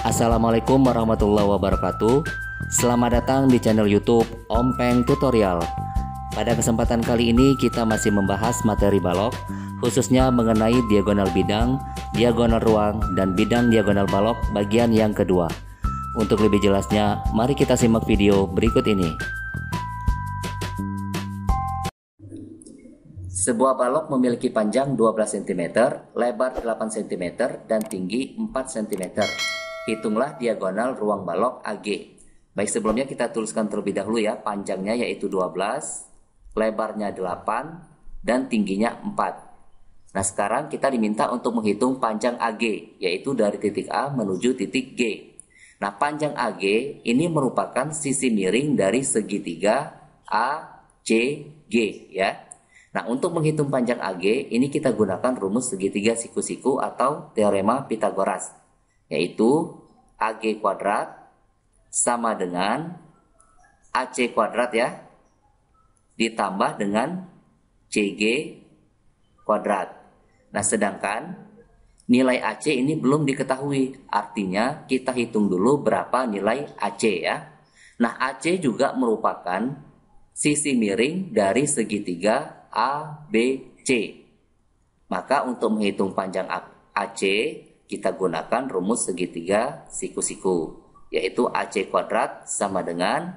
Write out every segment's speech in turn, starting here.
Assalamualaikum warahmatullahi wabarakatuh Selamat datang di channel youtube Om Peng Tutorial Pada kesempatan kali ini kita masih membahas materi balok Khususnya mengenai diagonal bidang, diagonal ruang, dan bidang diagonal balok bagian yang kedua Untuk lebih jelasnya, mari kita simak video berikut ini Sebuah balok memiliki panjang 12 cm, lebar 8 cm, dan tinggi 4 cm hitunglah diagonal ruang balok AG. Baik sebelumnya kita tuliskan terlebih dahulu ya, panjangnya yaitu 12, lebarnya 8, dan tingginya 4. Nah sekarang kita diminta untuk menghitung panjang AG, yaitu dari titik A menuju titik G. Nah panjang AG ini merupakan sisi miring dari segitiga A, C, G ya. Nah, untuk menghitung panjang AG, ini kita gunakan rumus segitiga siku-siku atau teorema Pitagoras, yaitu AG kuadrat sama dengan AC kuadrat ya ditambah dengan CG kuadrat. Nah, sedangkan nilai AC ini belum diketahui. Artinya kita hitung dulu berapa nilai AC ya. Nah, AC juga merupakan sisi miring dari segitiga ABC. Maka untuk menghitung panjang AC kita gunakan rumus segitiga siku-siku, yaitu AC kuadrat sama dengan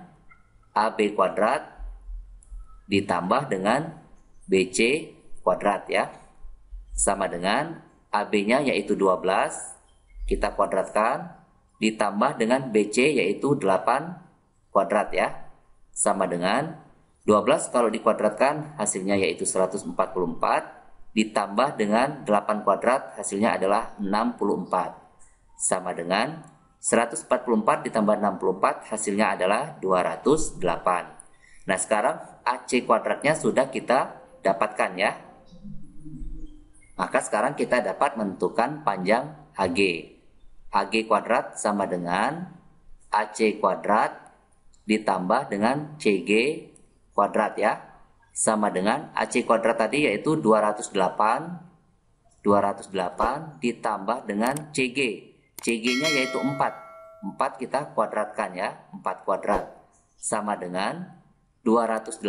AB kuadrat ditambah dengan BC kuadrat ya. Sama dengan AB-nya yaitu 12, kita kuadratkan, ditambah dengan BC yaitu 8 kuadrat ya. Sama dengan 12 kalau dikuadratkan hasilnya yaitu 144 ditambah dengan 8 kuadrat hasilnya adalah 64 sama dengan 144 ditambah 64 hasilnya adalah 208 nah sekarang AC kuadratnya sudah kita dapatkan ya maka sekarang kita dapat menentukan panjang AG AG kuadrat sama dengan AC kuadrat ditambah dengan CG kuadrat ya sama dengan AC kuadrat tadi yaitu 208 208 ditambah dengan CG CG-nya yaitu 4 4 kita kuadratkan ya 4 kuadrat sama dengan 208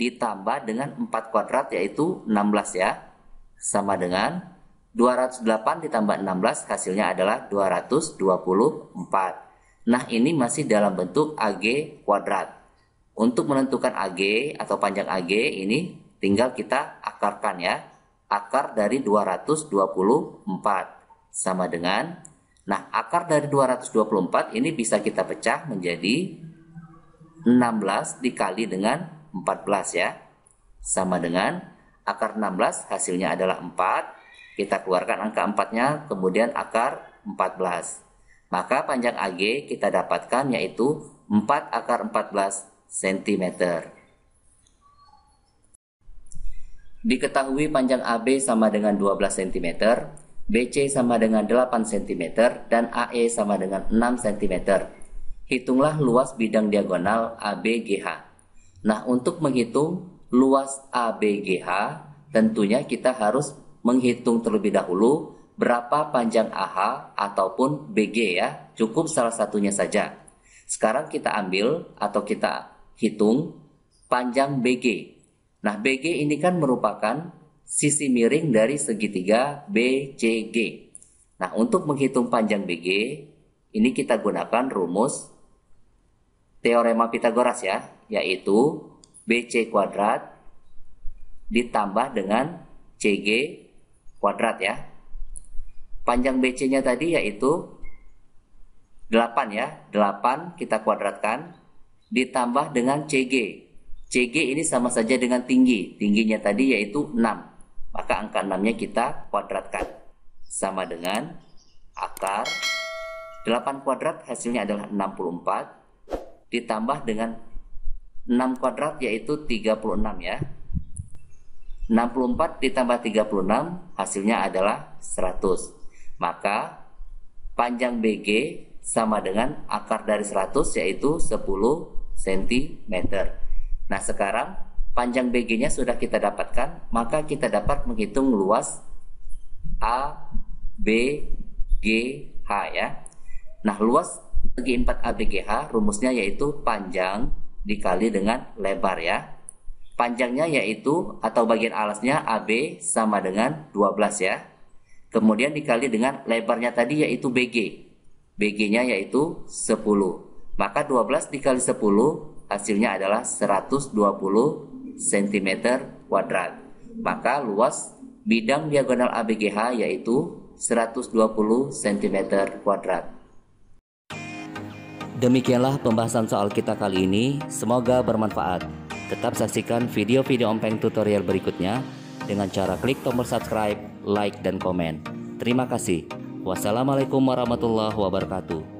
ditambah dengan 4 kuadrat yaitu 16 ya sama dengan 208 ditambah 16 hasilnya adalah 224. Nah, ini masih dalam bentuk AG kuadrat. Untuk menentukan AG atau panjang AG ini tinggal kita akarkan ya. Akar dari 224 sama dengan Nah, akar dari 224 ini bisa kita pecah menjadi 16 dikali dengan 14 ya. Sama dengan akar 16 hasilnya adalah 4. Kita keluarkan angka 4-nya kemudian akar 14. Maka panjang AG kita dapatkan yaitu 4 akar 14 cm. Diketahui panjang AB sama dengan 12 cm, BC sama dengan 8 cm, dan AE sama dengan 6 cm. Hitunglah luas bidang diagonal ABGH. Nah, untuk menghitung luas ABGH, tentunya kita harus menghitung terlebih dahulu berapa panjang AH ataupun BG ya, cukup salah satunya saja. Sekarang kita ambil atau kita hitung panjang BG. Nah, BG ini kan merupakan sisi miring dari segitiga BCG. Nah, untuk menghitung panjang BG, ini kita gunakan rumus teorema Pitagoras ya, yaitu BC kuadrat ditambah dengan CG kuadrat ya. Panjang BC-nya tadi yaitu 8 ya, 8 kita kuadratkan ditambah dengan CG. CG ini sama saja dengan tinggi. Tingginya tadi yaitu 6. Maka angka 6-nya kita kuadratkan. Sama dengan akar 8 kuadrat hasilnya adalah 64 ditambah dengan 6 kuadrat yaitu 36 ya. 64 ditambah 36 hasilnya adalah 100. Maka panjang BG sama dengan akar dari 100 yaitu 10 cm. Nah sekarang panjang BG-nya sudah kita dapatkan, maka kita dapat menghitung luas A, B, G, H ya. Nah luas segi empat ABGH rumusnya yaitu panjang dikali dengan lebar ya. Panjangnya yaitu atau bagian alasnya AB sama dengan 12 ya. Kemudian dikali dengan lebarnya tadi yaitu BG. BG-nya yaitu 10. Maka 12 dikali 10 hasilnya adalah 120 cm kuadrat. Maka luas bidang diagonal ABGH yaitu 120 cm kuadrat. Demikianlah pembahasan soal kita kali ini, semoga bermanfaat. Tetap saksikan video-video Ompeng tutorial berikutnya dengan cara klik tombol subscribe, like, dan komen. Terima kasih. Wassalamualaikum warahmatullahi wabarakatuh.